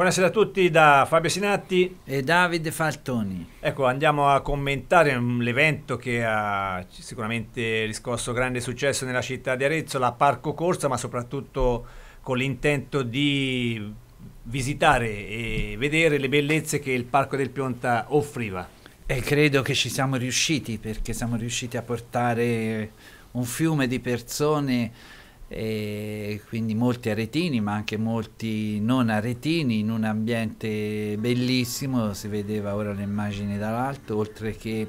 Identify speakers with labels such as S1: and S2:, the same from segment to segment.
S1: Buonasera a tutti da Fabio Sinatti e Davide Faltoni. Ecco, andiamo a commentare mm, l'evento che ha sicuramente riscosso grande successo nella città di Arezzo, la Parco Corsa, ma soprattutto con l'intento di visitare e vedere le bellezze che il Parco del Pionta
S2: offriva. E credo che ci siamo riusciti perché siamo riusciti a portare un fiume di persone e quindi molti aretini ma anche molti non aretini in un ambiente bellissimo si vedeva ora l'immagine dall'alto oltre che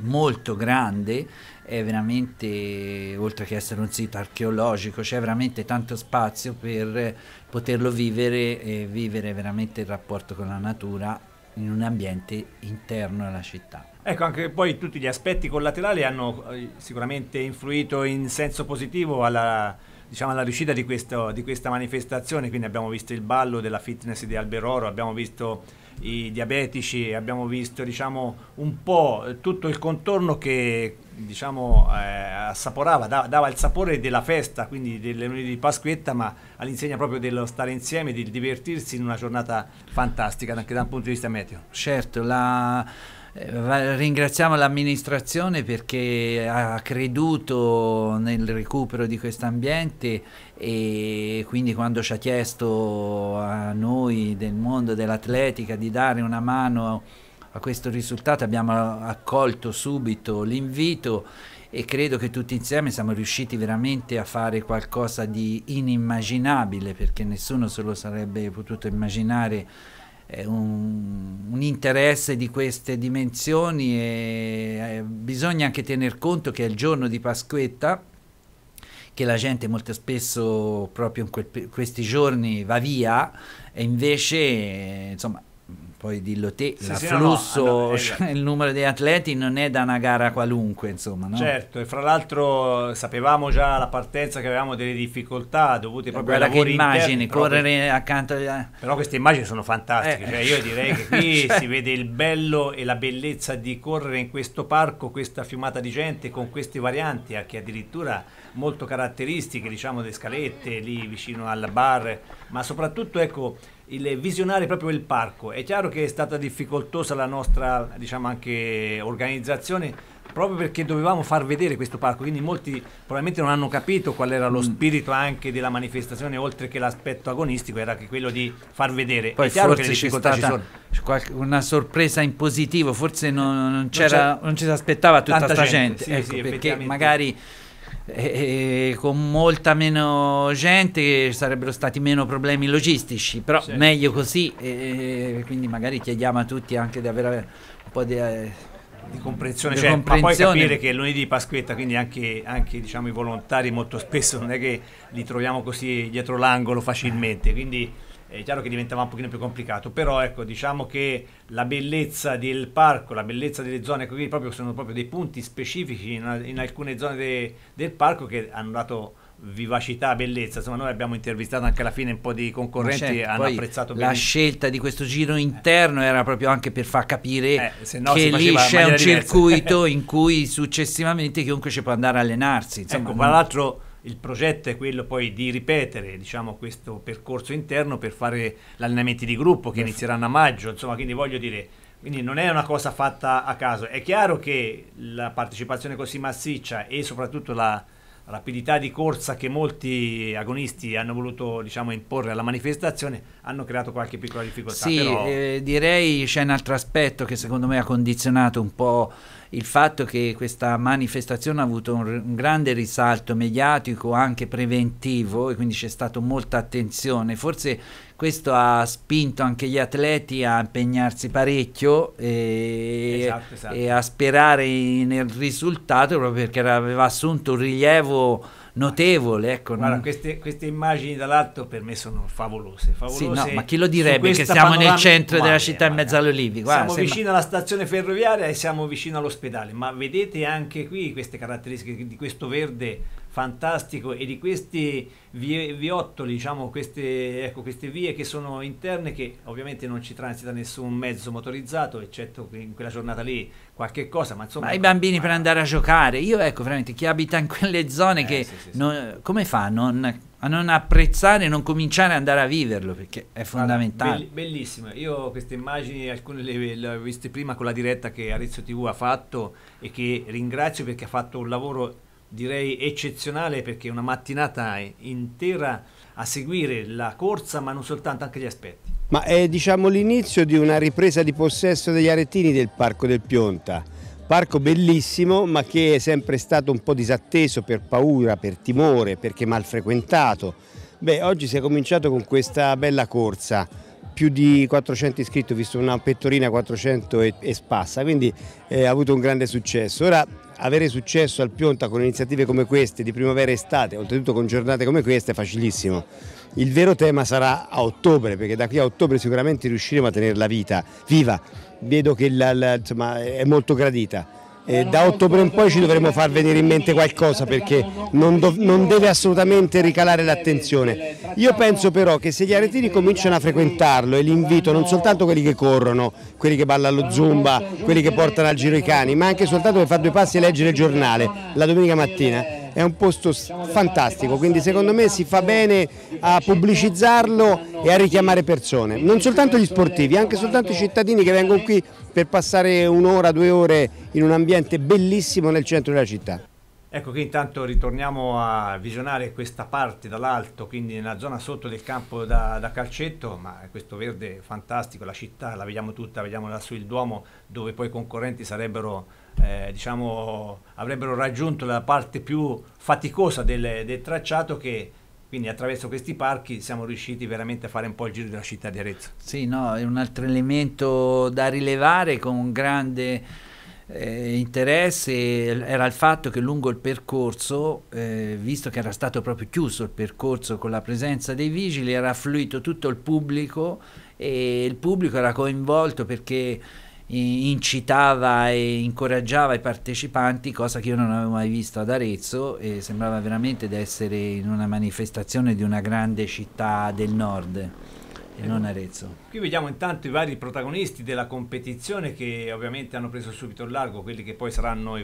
S2: molto grande è veramente oltre che essere un sito archeologico c'è veramente tanto spazio per poterlo vivere e vivere veramente il rapporto con la natura in un ambiente interno alla città
S1: Ecco, anche poi tutti gli aspetti collaterali hanno eh, sicuramente influito in senso positivo alla, diciamo, alla riuscita di, questo, di, questa manifestazione, quindi abbiamo visto il ballo della fitness di Alberoro, abbiamo visto i diabetici, abbiamo visto diciamo, un po' tutto il contorno che diciamo, eh, assaporava, da, dava il sapore della festa, quindi delle lunedì di Pasquetta, ma all'insegna proprio dello stare insieme, del divertirsi in una giornata fantastica anche da un punto di vista meteo. Certo,
S2: la eh, ringraziamo l'amministrazione perché ha creduto nel recupero di questo ambiente e quindi quando ci ha chiesto a noi del mondo dell'atletica di dare una mano a questo risultato abbiamo accolto subito l'invito e credo che tutti insieme siamo riusciti veramente a fare qualcosa di inimmaginabile perché nessuno se lo sarebbe potuto immaginare un, un, interesse di queste dimensioni e bisogna anche tener conto che è il giorno di Pasquetta che la gente molto spesso proprio in quel, questi giorni va via e invece insomma poi dillo te, sì, l'afflusso, sì, no, no, eh, cioè, il numero di atleti non è da una gara qualunque, insomma. No? Certo,
S1: e fra l'altro sapevamo già alla partenza che avevamo delle difficoltà dovute eh, proprio alla lavori che immagini, interni, correre
S2: però, accanto agli... Però queste immagini sono fantastiche, eh. cioè io direi che qui cioè. si
S1: vede il bello e la bellezza di correre in questo parco, questa fiumata di gente con queste varianti anche addirittura molto caratteristiche, diciamo, delle scalette lì vicino al bar, ma soprattutto ecco il visionare proprio il parco. È chiaro che è stata difficoltosa la nostra diciamo anche, organizzazione proprio perché dovevamo far vedere questo parco, quindi molti probabilmente non hanno capito qual era lo mm. spirito anche della manifestazione, oltre che l'aspetto agonistico, era che quello di far vedere. Poi È chiaro forse che le difficoltà
S2: ci una sorpresa in positivo, forse non, non, non, non ci si aspettava tutta questa gente, gente. Sì, ecco, sì, perché magari e con molta meno gente sarebbero stati meno problemi logistici però sì. meglio così e, quindi magari chiediamo a tutti anche di avere un po' di, eh, di comprensione, di cioè, comprensione. poi capire
S1: che è lunedì di Pasquetta quindi anche, anche diciamo, i volontari molto spesso non è che li troviamo così dietro l'angolo facilmente quindi è chiaro che diventava un pochino più complicato, però ecco, diciamo che la bellezza del parco, la bellezza delle zone, ecco, proprio, sono proprio dei punti specifici in, in alcune zone de, del parco che hanno dato vivacità, bellezza. Insomma, noi abbiamo intervistato anche alla fine un po' di concorrenti certo, hanno apprezzato bene. La
S2: scelta di questo giro interno eh. era proprio anche per far capire eh, no che lì c'è un diversa. circuito in cui successivamente chiunque ci può andare a allenarsi. Insomma, ecco, tra
S1: l'altro il progetto è quello poi di ripetere diciamo, questo percorso interno per fare gli allenamenti di gruppo che inizieranno a maggio, insomma, quindi voglio dire, quindi non è una cosa fatta a caso. È chiaro che la partecipazione così massiccia e soprattutto la rapidità di corsa che molti agonisti hanno voluto diciamo, imporre alla manifestazione hanno creato qualche piccola difficoltà. Sì, però... eh,
S2: direi c'è un altro aspetto che secondo me ha condizionato un po' il fatto che questa manifestazione ha avuto un, un grande risalto mediatico, anche preventivo, e quindi c'è stata molta attenzione, forse questo ha spinto anche gli atleti a impegnarsi parecchio e, esatto, esatto. e a sperare nel risultato proprio perché aveva assunto un rilievo notevole. Ecco, Guarda, non...
S1: queste, queste, immagini dall'alto per me sono favolose. favolose sì, no, ma chi lo direbbe che siamo nel centro della città in
S2: mezzo alle olivi? siamo sembra... vicino
S1: alla stazione ferroviaria e siamo vicino all'ospedale, ma vedete anche qui queste caratteristiche di questo verde fantastico e di questi vie, viottoli, diciamo, queste, ecco, queste vie che sono interne che ovviamente non ci transita nessun mezzo motorizzato, eccetto in quella giornata lì qualche cosa, ma insomma... Ma i bambini ma... per
S2: andare a giocare, io ecco veramente chi abita in quelle zone eh, che... Sì, sì, non, sì. Come fa a non, a non apprezzare, non cominciare ad andare a viverlo, perché è fondamentale.
S1: Guarda, bellissimo, io queste immagini alcune le, le ho viste prima con la diretta che Arezzo TV ha fatto e che ringrazio perché ha fatto un lavoro direi eccezionale perché una mattinata intera a seguire la corsa ma non soltanto, anche gli aspetti.
S3: Ma è diciamo l'inizio di una ripresa di possesso degli arettini del Parco del Pionta, parco bellissimo ma che è sempre stato un po' disatteso per paura, per timore, perché mal frequentato. Beh, oggi si è cominciato con questa bella corsa, più di 400 iscritti, visto una pettorina 400 e, e spassa, quindi eh, ha avuto un grande successo. Ora avere successo al Pionta con iniziative come queste di primavera e estate, oltretutto con giornate come queste, è facilissimo. Il vero tema sarà a ottobre, perché da qui a ottobre sicuramente riusciremo a tenerla vita, viva. Vedo che la, la, insomma, è molto gradita. Eh, da ottobre in poi ci dovremo far venire in mente qualcosa perché non, non deve assolutamente ricalare l'attenzione. Io penso però che se gli aretini cominciano a frequentarlo e li invito non soltanto quelli che corrono, quelli che ballano allo zumba, quelli che portano al giro i cani, ma anche soltanto per fare due passi e leggere il giornale la domenica mattina, è un posto fantastico, quindi secondo me si fa bene a pubblicizzarlo e a richiamare persone, non soltanto gli sportivi, anche soltanto i cittadini che vengono qui per passare un'ora, due ore in un ambiente bellissimo nel centro della città.
S1: Ecco qui intanto ritorniamo a visionare questa parte dall'alto, quindi nella zona sotto del campo da, da, calcetto, ma questo verde è fantastico, la città la vediamo tutta, vediamo lassù il Duomo dove poi i concorrenti sarebbero eh, diciamo, avrebbero raggiunto la parte più faticosa del, del tracciato che quindi attraverso questi parchi siamo riusciti
S2: veramente a fare un po' il giro della città di Arezzo. Sì, no, è un altro elemento da rilevare con grande eh, interesse era il fatto che lungo il percorso, eh, visto che era stato proprio chiuso il percorso con la presenza dei vigili, era affluito tutto il pubblico e il pubblico era coinvolto perché incitava e incoraggiava i partecipanti, cosa che io non avevo mai visto ad Arezzo e sembrava veramente di essere in una manifestazione di una grande città del nord e ecco. non Arezzo.
S1: Qui vediamo intanto i vari protagonisti della competizione che ovviamente hanno preso subito il largo, quelli che poi saranno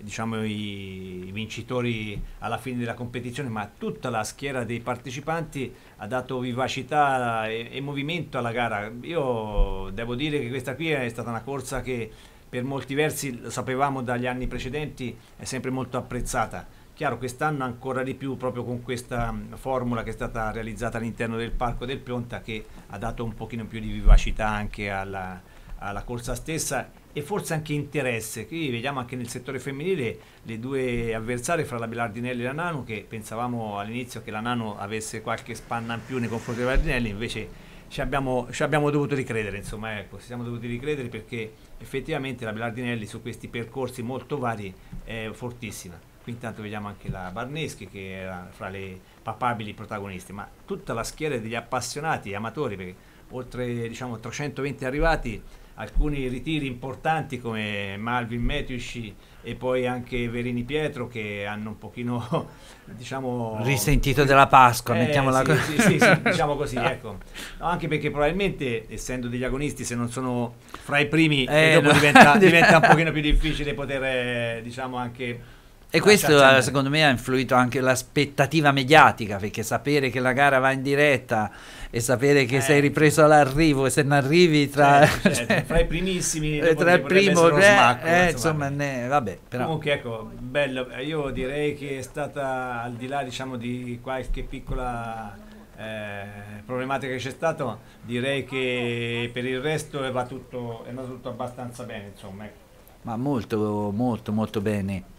S1: diciamo, i, vincitori alla fine della competizione, ma tutta la schiera dei partecipanti ha dato vivacità e, e movimento alla gara. Io devo dire che questa qui è stata una corsa che per molti versi, lo sapevamo dagli anni precedenti, è sempre molto apprezzata. Chiaro, quest'anno ancora di più proprio con questa mm, formula che è stata realizzata all'interno del Parco del Pionta che ha dato un pochino più di vivacità anche alla, alla corsa stessa e forse anche interesse. Qui vediamo anche nel settore femminile le due avversarie fra la Belardinelli e la Nano, che pensavamo all'inizio che la Nano avesse qualche spanna in più nei confronti della Belardinelli, invece ci abbiamo, ci abbiamo dovuto ricredere, insomma, ecco, ci siamo dovuti ricredere perché effettivamente la Belardinelli su questi percorsi molto vari è fortissima. Qui intanto vediamo anche la Barneschi che era fra le papabili protagoniste, ma tutta la schiera degli appassionati, amatori, perché oltre diciamo, 320 arrivati alcuni ritiri importanti come Malvin Metiusci e poi anche Verini Pietro che hanno un pochino diciamo risentito
S2: della Pasqua eh, mettiamola sì, sì, sì, sì diciamo così
S1: ecco no, anche perché probabilmente essendo degli agonisti se non sono fra i primi eh, dopo no. diventa, diventa, un pochino più difficile poter eh, diciamo anche e questo secondo
S2: me ha influito anche l'aspettativa mediatica, perché sapere che la gara va in diretta e sapere che eh. sei ripreso all'arrivo e se ne arrivi tra, certo, certo. tra i cioè, primissimi tra il primo re, cioè, smacco, eh, insomma, ne, vabbè però. comunque ecco
S1: bello eh, io direi che è stata al di là diciamo di qualche piccola eh, problematica che c'è stato, direi che per il resto va tutto, è andato tutto abbastanza bene insomma ecco.
S2: ma molto molto molto bene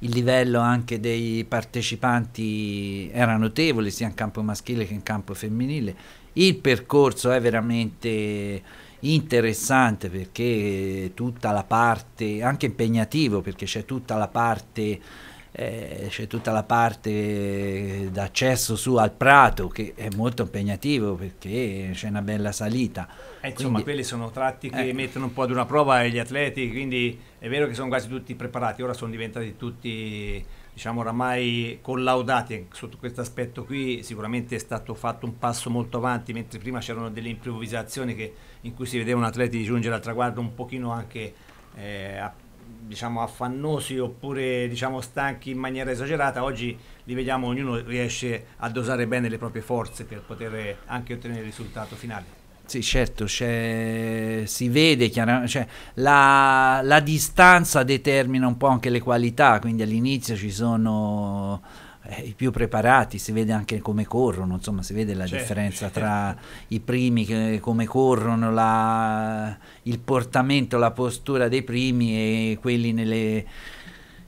S2: il livello anche dei partecipanti era notevole sia in campo maschile che in campo femminile. Il percorso è veramente interessante perché tutta la parte, anche impegnativo perché c'è tutta la parte eh, c'è tutta la parte d'accesso su al Prato che è molto impegnativo perché c'è una bella salita. Eh, insomma, quindi,
S1: quelli sono tratti che eh. mettono un po' ad una prova gli atleti, quindi è vero che sono quasi tutti preparati, ora sono diventati tutti diciamo oramai collaudati sotto questo aspetto qui sicuramente è stato fatto un passo molto avanti mentre prima c'erano delle improvvisazioni che, in cui si vedevano atleti giungere al traguardo un pochino anche eh, a diciamo affannosi oppure diciamo stanchi in maniera esagerata, oggi li vediamo ognuno riesce a dosare bene le proprie forze per poter anche ottenere il risultato finale.
S2: Sì, certo, si vede chiaramente, cioè, la, la distanza determina un po' anche le qualità, quindi all'inizio ci sono eh, i più preparati, si vede anche come corrono, insomma si vede la certo, differenza certo. tra i primi, che, come corrono, la, il portamento, la postura dei primi e quelli nelle,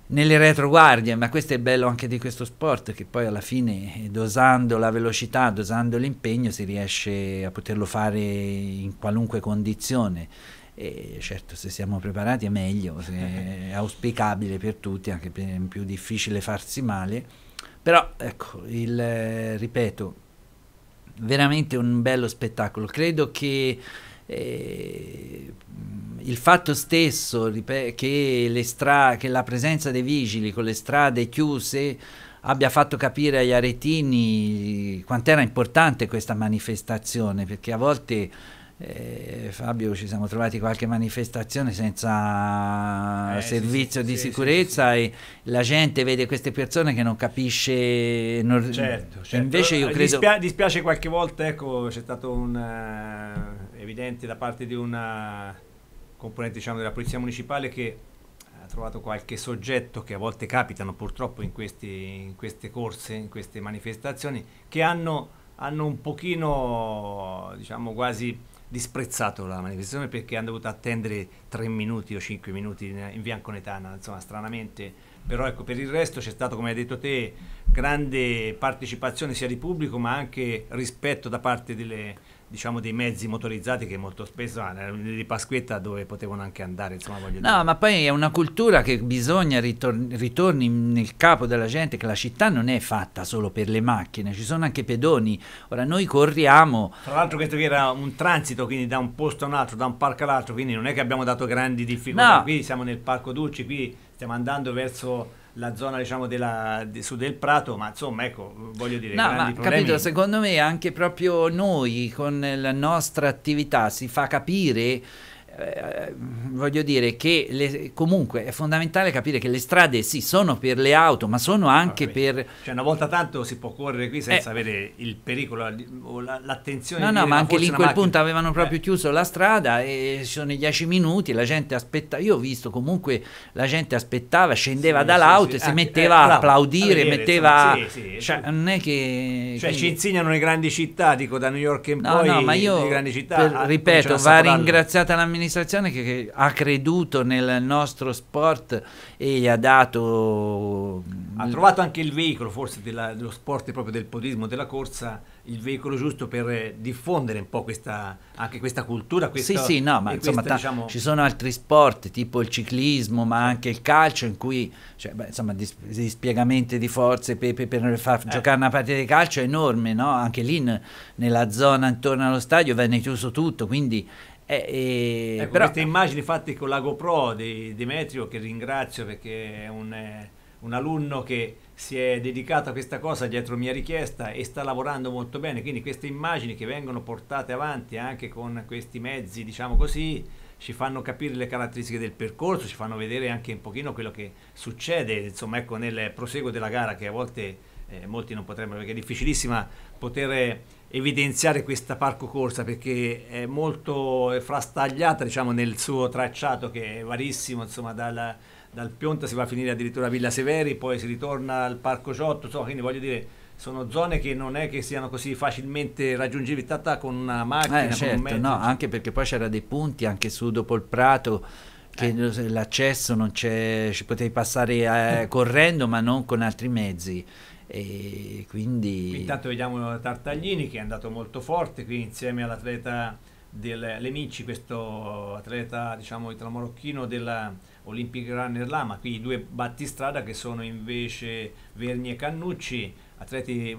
S2: nelle retroguardie, ma questo è bello anche di questo sport, che poi alla fine dosando la velocità, dosando l'impegno, si riesce a poterlo fare in qualunque condizione. E certo, se siamo preparati è meglio, è auspicabile per tutti, anche per, più difficile farsi male però ecco, il, eh, ripeto, veramente un bello spettacolo. Credo che eh, il fatto stesso che, che, la presenza dei vigili con le strade chiuse abbia fatto capire agli aretini quant'era importante questa manifestazione, perché a volte eh, Fabio ci siamo trovati qualche manifestazione senza eh, servizio sì, di sì, sicurezza sì, e la gente vede queste persone che non capisce non... Certo, cioè, certo. invece io eh, credo Dispia-
S1: dispiace qualche volta ecco c'è stato un uh, evidente da parte di una componente diciamo, della polizia municipale che ha trovato qualche soggetto che a volte capitano purtroppo in, questi, in queste corse in queste manifestazioni che hanno, hanno un pochino diciamo quasi disprezzato la manifestazione perché hanno dovuto attendere tre minuti o cinque minuti in, in via Anconetana, insomma stranamente, però ecco per il resto c'è stato come hai detto te grande partecipazione sia di pubblico ma anche rispetto da parte delle diciamo dei mezzi motorizzati che molto spesso ah, erano di Pasquetta dove potevano anche andare insomma voglio no
S2: dire. ma poi è una cultura che bisogna ritorni, ritorni nel capo della gente che la città non è fatta solo per le macchine ci sono anche pedoni ora noi corriamo
S1: tra l'altro questo qui era un transito quindi da un posto a un altro da un parco all'altro quindi non è che abbiamo dato grandi difficoltà no. qui siamo nel parco Dulci qui stiamo andando verso la zona diciamo della, di, su del Prato, ma insomma ecco, voglio dire... No, ma problemi. capito,
S2: secondo me anche proprio noi con la nostra attività si fa capire eh, voglio dire che le, comunque è fondamentale capire che le strade sì sono per le auto ma sono ah, anche ah, per cioè una volta tanto si può correre qui senza eh, avere
S1: il pericolo o la, l'attenzione no no ma anche lì in quel macchina. punto avevano proprio
S2: eh. chiuso la strada e ci sono i dieci minuti la gente aspettava io ho visto comunque la gente aspettava scendeva sì, dall'auto sì, e si anche, metteva eh, a applaudire vedere, metteva insomma, cioè, certo. non è che cioè, quindi... ci insegnano le grandi città
S1: dico da New York in no, poi no ma io per, ripeto va ringraziata
S2: l'amministrazione un'amministrazione che, che, ha creduto nel nostro sport e gli ha dato... Ha trovato
S1: anche il veicolo forse della, dello sport e proprio del podismo, della corsa, il veicolo giusto per diffondere un po' questa, anche questa cultura. Questa, sì, sì, no, ma insomma questa, diciamo... ci sono
S2: altri sport tipo il ciclismo, ma anche il calcio in cui, cioè, beh, insomma, dis dispiegamenti di forze per, per far eh. giocare una partita di calcio è enorme, no? anche lì nella zona intorno allo stadio venne chiuso tutto, quindi eh, eh, ecco, però... Queste immagini
S1: fatte con la GoPro di Demetrio, che ringrazio perché è un, eh, un, alunno che si è dedicato a questa cosa dietro mia richiesta e sta lavorando molto bene, quindi queste immagini che vengono portate avanti anche con questi mezzi, diciamo così, ci fanno capire le caratteristiche del percorso, ci fanno vedere anche un pochino quello che succede, insomma, ecco, nel proseguo della gara che a volte eh, molti non potrebbero, perché è difficilissima poter evidenziare questa parco corsa perché è molto frastagliata diciamo, nel suo tracciato che è varissimo, insomma dal, dal Pionta si va a finire addirittura a Villa Severi, poi si ritorna al Parco Ciotto, insomma, quindi voglio dire sono zone che non è che siano così facilmente
S2: raggiungibili tata con una macchina, eh, certo, con no, anche perché poi c'era dei punti anche su dopo il Prato che eh. l'accesso non c'è, ci potevi passare eh, correndo ma non con altri mezzi e quindi... Intanto
S1: vediamo Tartaglini che è andato molto forte qui insieme all'atleta del Lemici, questo atleta diciamo italo-marocchino della Olympic Runner Lama, qui i due battistrada che sono invece Verni e Cannucci, atleti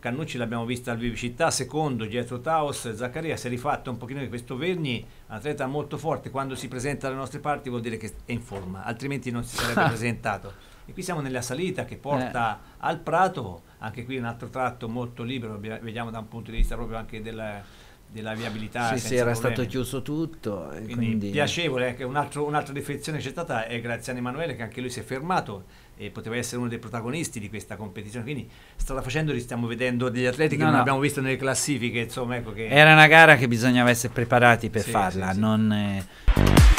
S1: Cannucci l'abbiamo vista al Vivicità, secondo dietro Taos, Zaccaria si è rifatto un pochino di questo Verni, un atleta molto forte, quando si presenta alle nostre parti vuol dire che è in forma, altrimenti non si sarebbe presentato. E qui siamo nella salita che porta eh. al Prato, anche qui un altro tratto molto libero, vediamo da un punto di vista proprio anche della, della viabilità. Sì, sì, era problemi. stato
S2: chiuso tutto. Quindi, quindi... piacevole, anche
S1: ecco, un altro, un'altra riflessione c'è stata è Graziano Emanuele che anche lui si è fermato e poteva essere uno dei protagonisti di questa competizione. Quindi strada facendo li stiamo vedendo degli atleti no, che non abbiamo visto nelle classifiche. Insomma, ecco che... Era una
S2: gara che bisognava essere preparati per sì, farla. Sì, sì. Non, eh...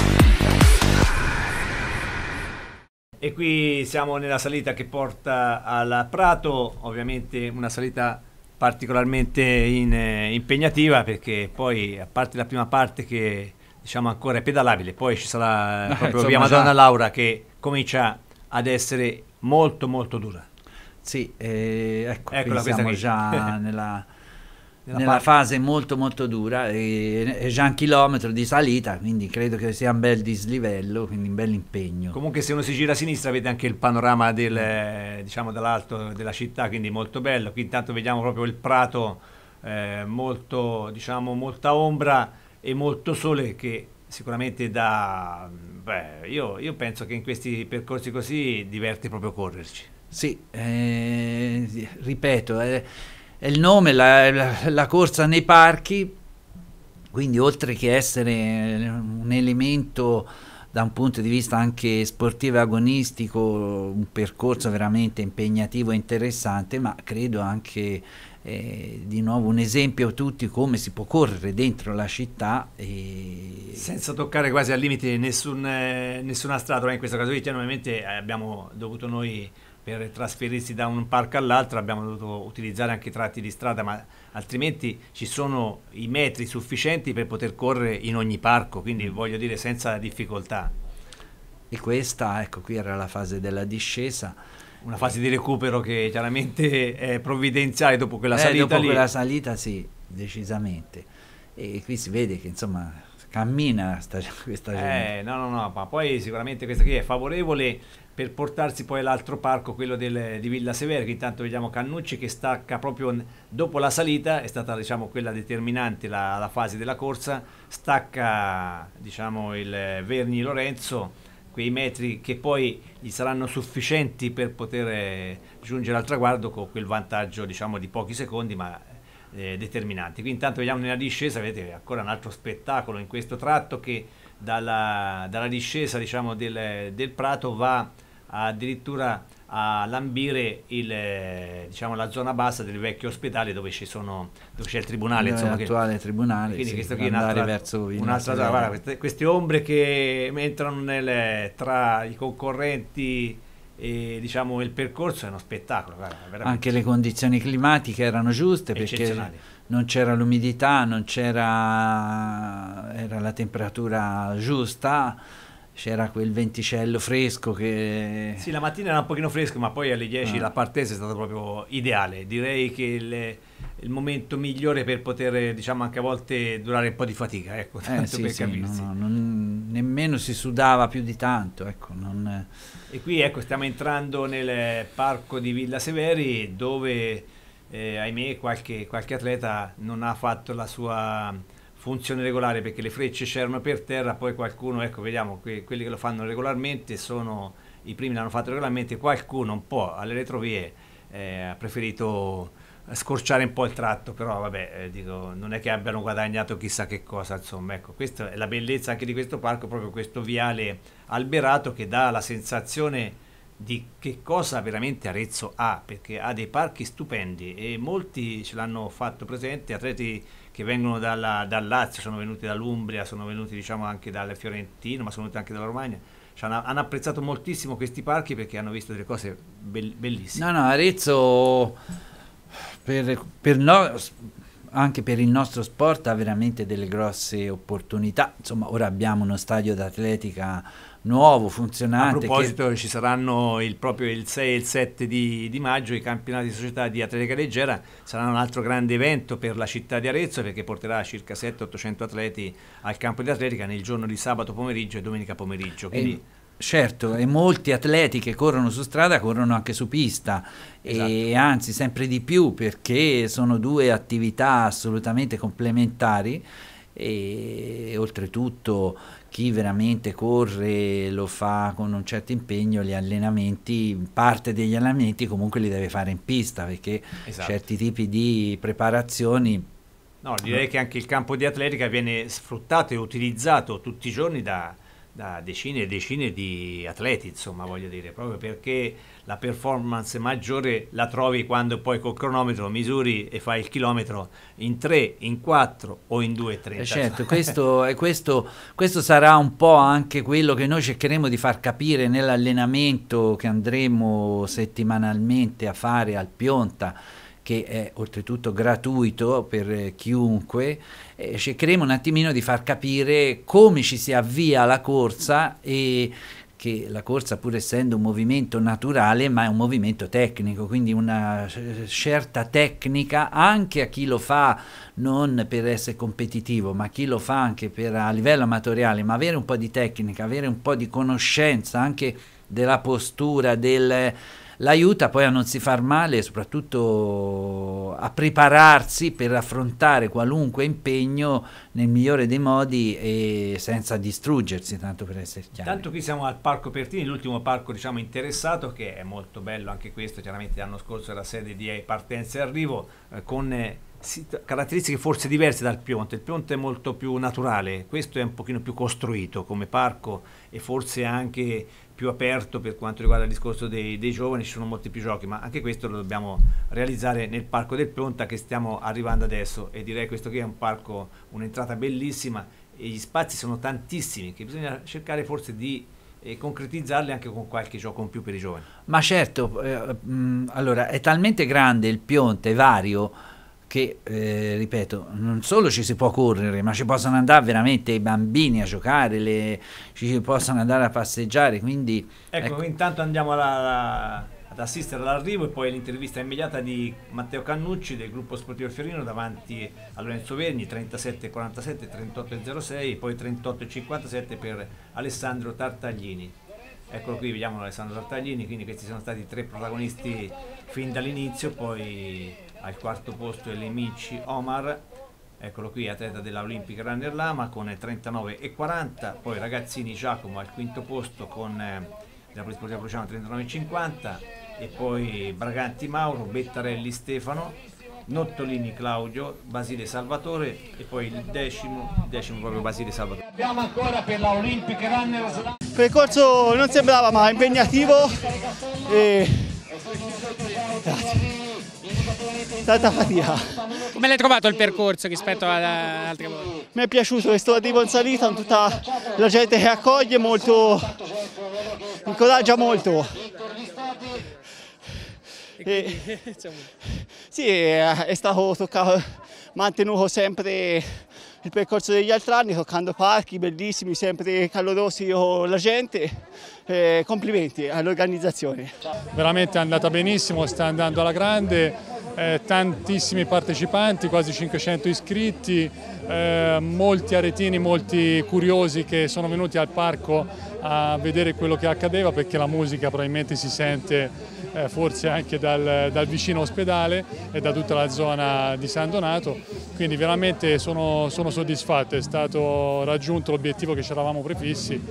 S1: E qui siamo nella salita che porta al Prato, ovviamente una salita particolarmente in, eh, impegnativa perché poi a parte la prima parte che diciamo ancora è pedalabile, poi ci sarà eh, proprio via Madonna Laura che comincia ad essere molto molto
S2: dura. Sì, eh, ecco, Eccola, qui siamo già nella nella, nella fase molto molto dura e, e già un chilometro di salita, quindi credo che sia un bel dislivello, quindi un bel impegno. Comunque se uno si gira a sinistra vede anche il panorama del, eh,
S1: diciamo, dall'alto della città, quindi molto bello. Qui intanto vediamo proprio il prato, eh, molto, diciamo, molta ombra e molto sole che sicuramente da... Beh, io, io penso che in questi percorsi così diverte proprio correrci.
S2: Sì, eh, ripeto... Eh, il nome, la, la, la corsa nei parchi, quindi oltre che essere un elemento da un punto di vista anche sportivo e agonistico, un percorso veramente impegnativo e interessante, ma credo anche eh, di nuovo un esempio a tutti come si può correre dentro la città e...
S1: senza toccare quasi al limite nessun, eh, nessuna strada, in questa caso di ovviamente eh, abbiamo dovuto noi per trasferirsi da un parco all'altro abbiamo dovuto utilizzare anche i tratti di strada, ma altrimenti ci sono i metri sufficienti per poter correre in ogni parco, quindi mm. voglio dire senza
S2: difficoltà. E questa, ecco, qui era la fase della discesa. Una
S1: fase di recupero che chiaramente è provvidenziale dopo quella eh, salita dopo lì. quella
S2: salita sì, decisamente. E qui si vede che insomma cammina sta, questa eh, gente.
S1: Eh, no, no, no, ma poi sicuramente questa qui è favorevole per portarsi poi all'altro parco, quello del, di Villa Severa, che intanto vediamo Cannucci che stacca proprio dopo la salita, è stata diciamo quella determinante la, la fase della corsa, stacca diciamo il eh, Verni Lorenzo quei metri che poi gli saranno sufficienti per poter eh, giungere al traguardo con quel vantaggio diciamo di pochi secondi ma eh, determinanti. Qui intanto vediamo nella discesa, vedete ancora un altro spettacolo in questo tratto che dalla, dalla discesa diciamo, del, del Prato va addirittura a lambire il, eh, diciamo, la zona bassa del vecchio ospedale dove, sono, dove c'è il tribunale. Insomma, l'attuale che, tribunale. Quindi sì, questo qui è un'altra, verso un'altra zona. Guarda, queste, queste ombre che entrano nelle, tra i concorrenti e diciamo il percorso è uno spettacolo. Guarda, Anche le
S2: condizioni climatiche erano giuste perché non c'era l'umidità, non c'era era la temperatura giusta c'era quel venticello fresco che... Sì, la mattina era un pochino fresco, ma poi alle
S1: 10 ah. la partenza è stata proprio ideale. Direi che il, il, momento migliore per poter, diciamo, anche a volte durare un po' di fatica, ecco, eh, sì, per sì, capirsi.
S2: No, no, non, nemmeno si sudava più di tanto, ecco, non...
S1: E qui ecco, stiamo entrando nel parco di Villa Severi dove, eh, ahimè, qualche, qualche atleta non ha fatto la sua funzione regolare perché le frecce c'erano per terra, poi qualcuno, ecco, vediamo, que quelli che lo fanno regolarmente sono i primi l'hanno fatto regolarmente, qualcuno un po' alle retrovie eh, ha preferito scorciare un po' il tratto, però vabbè, eh, dico, non è che abbiano guadagnato chissà che cosa, insomma, ecco, questa è la bellezza anche di questo parco, proprio questo viale alberato che dà la sensazione di che cosa veramente Arezzo ha, perché ha dei parchi stupendi e molti ce l'hanno fatto presente, atleti che vengono dalla, dal Lazio, sono venuti dall'Umbria, sono venuti diciamo anche dal Fiorentino, ma sono venuti anche dalla Romagna, hanno, hanno, apprezzato moltissimo questi parchi perché hanno visto delle cose be
S2: bellissime. No, no, Arezzo per, per no, anche per il nostro sport ha veramente delle grosse opportunità. Insomma, ora abbiamo uno stadio d'atletica nuovo, funzionante. A proposito,
S1: che... ci saranno il, proprio il 6 e il 7 di, di, maggio i campionati di società di atletica leggera, saranno un altro grande evento per la città di Arezzo perché porterà circa 700-800 atleti al campo di atletica nel giorno di sabato pomeriggio e domenica
S2: pomeriggio. Quindi... E Certo, e molti atleti che corrono su strada corrono anche su pista esatto. e anzi sempre di più perché sono due attività assolutamente complementari e oltretutto chi veramente corre lo fa con un certo impegno, gli allenamenti, parte degli allenamenti comunque li deve fare in pista perché esatto. certi tipi di preparazioni
S1: No, direi che anche il campo di atletica viene sfruttato e utilizzato tutti i giorni da, da decine e decine di atleti, insomma, voglio dire, proprio perché la performance maggiore la trovi quando poi col cronometro misuri e fai il chilometro in 3,
S2: in 4 o in 2,30. Eh, certo, questo, eh, questo, questo sarà un po' anche quello che noi cercheremo di far capire nell'allenamento che andremo settimanalmente a fare al Pionta che è oltretutto gratuito per eh, chiunque, eh, cercheremo un attimino di far capire come ci si avvia la corsa e che la corsa pur essendo un movimento naturale ma è un movimento tecnico, quindi una eh, certa tecnica anche a chi lo fa non per essere competitivo ma chi lo fa anche per, a livello amatoriale, ma avere un po' di tecnica, avere un po' di conoscenza anche della postura, del l'aiuta poi a non si far male, soprattutto a prepararsi per affrontare qualunque impegno nel migliore dei modi e senza distruggersi, tanto per essere chiaro.
S1: Tanto qui siamo al Parco Pertini, l'ultimo parco diciamo, interessato che è molto bello anche questo, chiaramente l'anno scorso era sede di partenza e arrivo eh, con caratteristiche forse diverse dal Pionte, il Pionte è molto più naturale, questo è un pochino più costruito come parco e forse anche più aperto per quanto riguarda il discorso dei, dei giovani, ci sono molti più giochi, ma anche questo lo dobbiamo realizzare nel parco del Pionta che stiamo arrivando adesso e direi questo che è un parco, un'entrata bellissima e gli spazi sono tantissimi che bisogna cercare forse di e eh, concretizzarle anche con qualche gioco in più per i giovani.
S2: Ma certo, eh, mh, allora è talmente grande il Pionte vario che, eh, ripeto, non solo ci si può correre, ma ci possono andare veramente i bambini a giocare, le, ci possono andare a passeggiare, quindi...
S1: Ecco, ecco. intanto andiamo alla, alla, ad assistere all'arrivo e poi l'intervista immediata di Matteo Cannucci del gruppo sportivo Fiorino davanti a Lorenzo Verni, 37-47, 38-06 e poi 38-57 per Alessandro Tartaglini. Eccolo qui, vediamo Alessandro Tartaglini, quindi questi sono stati i tre protagonisti fin dall'inizio, poi al quarto posto è l'Emici Omar eccolo qui atleta dell'Olympic Runner Lama con 39 e 40 poi Ragazzini Giacomo al quinto posto con eh, Polisportiva Prociano 39 e 50 e poi Braganti Mauro Bettarelli Stefano Nottolini Claudio Basile Salvatore e poi il decimo, decimo proprio Basile Salvatore abbiamo ancora per la Olympic Runner
S3: il percorso non sembrava ma impegnativo e... Grazie tanta fatica.
S2: Come l'hai trovato il percorso rispetto ad altre volte?
S3: Mi è piaciuto, è stato tipo in salita, con tutta la gente che accoglie, molto, incoraggia molto.
S1: E,
S3: sì, è stato toccato, mantenuto sempre il percorso degli altri anni, toccando parchi bellissimi, sempre calorosi con la gente. Eh, complimenti all'organizzazione.
S2: Veramente è andata benissimo, sta andando alla grande eh, tantissimi partecipanti, quasi 500 iscritti, eh, molti aretini, molti curiosi che sono venuti al parco a vedere quello che accadeva perché la musica probabilmente si sente eh, forse anche dal, dal, vicino ospedale e da tutta la zona di San Donato, quindi veramente sono, sono soddisfatto, è stato raggiunto l'obiettivo che ci eravamo prefissi,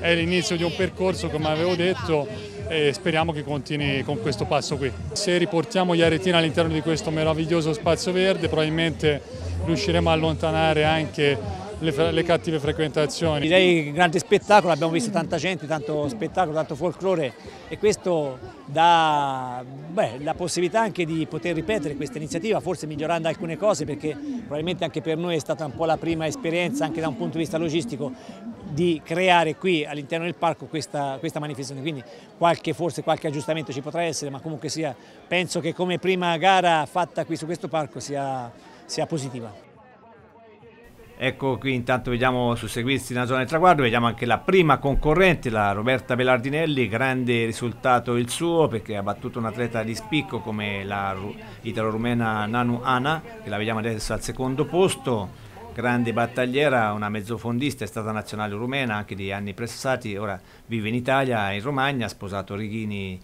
S2: è l'inizio di un percorso come avevo detto e speriamo che continui con questo passo qui. Se riportiamo gli aretini all'interno di questo meraviglioso spazio verde probabilmente riusciremo a allontanare anche le, le, cattive frequentazioni. Direi grande spettacolo, abbiamo visto tanta
S1: gente, tanto spettacolo, tanto folklore e questo dà beh, la possibilità anche di poter ripetere questa iniziativa, forse migliorando alcune cose perché probabilmente anche per noi è stata un po' la prima esperienza anche da un punto di vista logistico di creare qui all'interno del parco questa, questa manifestazione, quindi qualche, forse qualche aggiustamento ci potrà essere, ma comunque sia, penso che come prima gara fatta qui su questo parco sia, sia positiva. Ecco qui intanto vediamo susseguirsi nella zona del traguardo, vediamo anche la prima concorrente, la Roberta Velardinelli, grande risultato il suo perché ha battuto un atleta di spicco come la italo-rumena Nanu Ana, che la vediamo adesso al secondo posto grande battagliera, una mezzofondista, è stata nazionale rumena anche di anni pressati, ora vive in Italia, in Romagna, ha sposato Righini,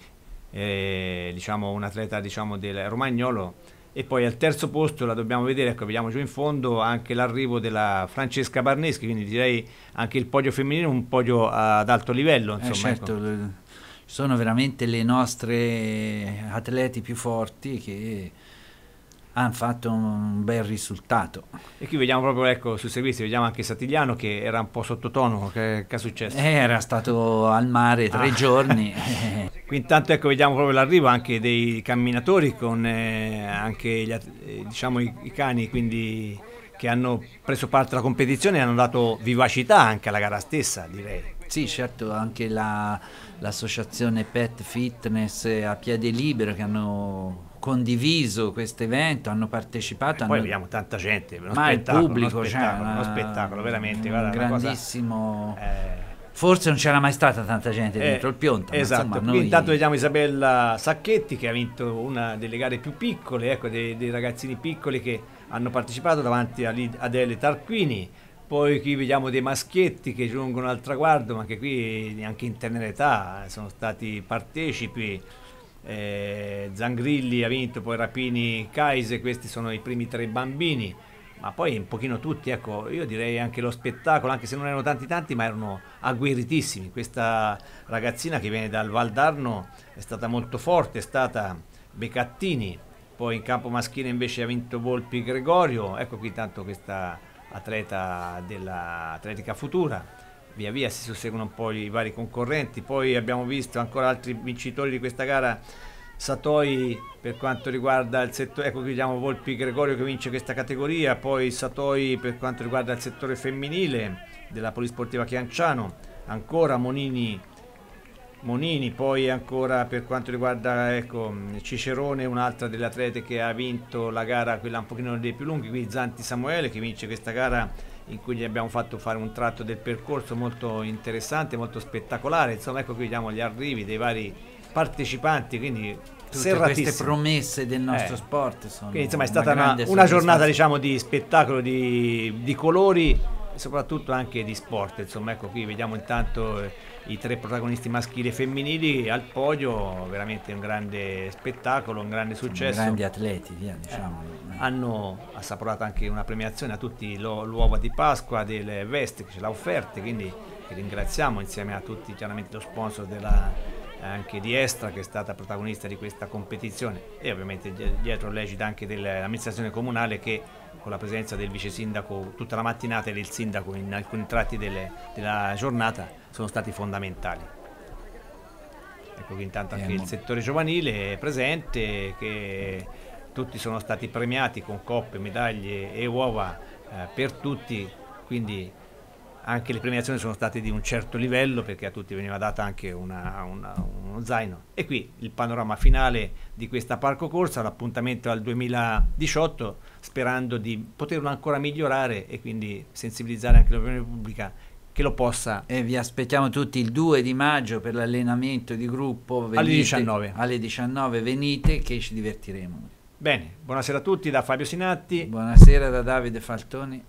S1: eh, diciamo, un atleta diciamo, del romagnolo. E poi al terzo posto la dobbiamo vedere, ecco, vediamo giù in fondo anche l'arrivo della Francesca Barneschi, quindi direi anche il podio femminile, un podio
S2: ad alto livello. Eh, insomma, eh certo, ecco. sono veramente le nostre atleti più forti che hanno fatto un bel risultato.
S1: E qui vediamo proprio ecco, sul servizio, vediamo anche Satigliano che era un po' sottotono, che, che è successo? Eh, era
S2: stato al mare tre ah. giorni.
S1: qui intanto ecco, vediamo proprio l'arrivo anche dei camminatori con eh, anche gli, eh, diciamo, i, i cani, quindi che hanno preso parte alla competizione e hanno dato vivacità anche alla gara stessa, direi. Sì,
S2: certo, anche la, l'associazione Pet Fitness a piede libero che hanno condiviso questo evento, hanno partecipato. Hanno... Poi vediamo tanta gente, ma il pubblico, cioè, uno spettacolo, eh, cioè, uno spettacolo veramente. Un guarda, grandissimo. Cosa, eh... Forse non c'era mai stata tanta gente eh, dentro eh, il Pionta. Esatto, insomma, noi... intanto
S1: vediamo Isabella Sacchetti che ha vinto una delle gare più piccole, ecco, dei, dei ragazzini piccoli che hanno partecipato davanti a Adele Tarquini. Poi qui vediamo dei maschietti che giungono al traguardo, ma che qui neanche in tenera età eh, sono stati partecipi eh, Zangrilli ha vinto, poi Rapini, Kaise, questi sono i primi tre bambini, ma poi un pochino tutti, ecco, io direi anche lo spettacolo, anche se non erano tanti tanti, ma erano agguerritissimi. Questa ragazzina che viene dal Valdarno è stata molto forte, è stata Becattini, poi in campo maschile invece ha vinto Volpi Gregorio, ecco qui tanto questa atleta dell'Atletica Futura via via si susseguono un po' i vari concorrenti. Poi abbiamo visto ancora altri vincitori di questa gara. Satoi per quanto riguarda il settore, ecco qui vediamo Volpi Gregorio che vince questa categoria, poi Satoi per quanto riguarda il settore femminile della Polisportiva Chianciano, ancora Monini, Monini, poi ancora per quanto riguarda ecco, Cicerone, un'altra delle atlete che ha vinto la gara, quella un pochino dei più lunghi, qui Zanti Samuele che vince questa gara in cui gli abbiamo fatto fare un tratto del percorso molto interessante, molto spettacolare, insomma ecco qui vediamo gli arrivi dei vari partecipanti, quindi Tutte queste promesse del nostro eh. sport sono quindi, insomma è stata una, una, una giornata diciamo di spettacolo di, di colori e soprattutto anche di sport. Insomma, ecco qui vediamo intanto eh, i tre protagonisti maschili e femminili al podio, veramente un grande spettacolo, un grande successo. Sono grandi atleti,
S2: via, diciamo.
S1: Eh, hanno assaporato anche una premiazione a tutti l'uovo di Pasqua del Vest che ce l'ha offerta, quindi ringraziamo insieme a tutti chiaramente lo sponsor della anche di Estra che è stata protagonista di questa competizione e ovviamente dietro l'egida anche dell'amministrazione comunale che con la presenza del vice sindaco tutta la mattinata e del sindaco in alcuni tratti delle, della giornata sono stati fondamentali. Ecco che intanto anche eh, il settore giovanile è presente, che tutti sono stati premiati con coppe, medaglie e uova eh, per tutti, quindi anche le premiazioni sono state di un certo livello perché a tutti veniva data anche una, una, uno zaino. E qui il panorama finale di questa parco corsa, l'appuntamento al 2018 sperando di poterlo ancora
S2: migliorare e quindi sensibilizzare anche l'opinione pubblica che lo possa. E vi aspettiamo tutti il 2 di maggio per l'allenamento di gruppo. Venite, alle 19. Alle 19 venite che ci divertiremo. Bene, buonasera a tutti da Fabio Sinatti. Buonasera da Davide Faltoni.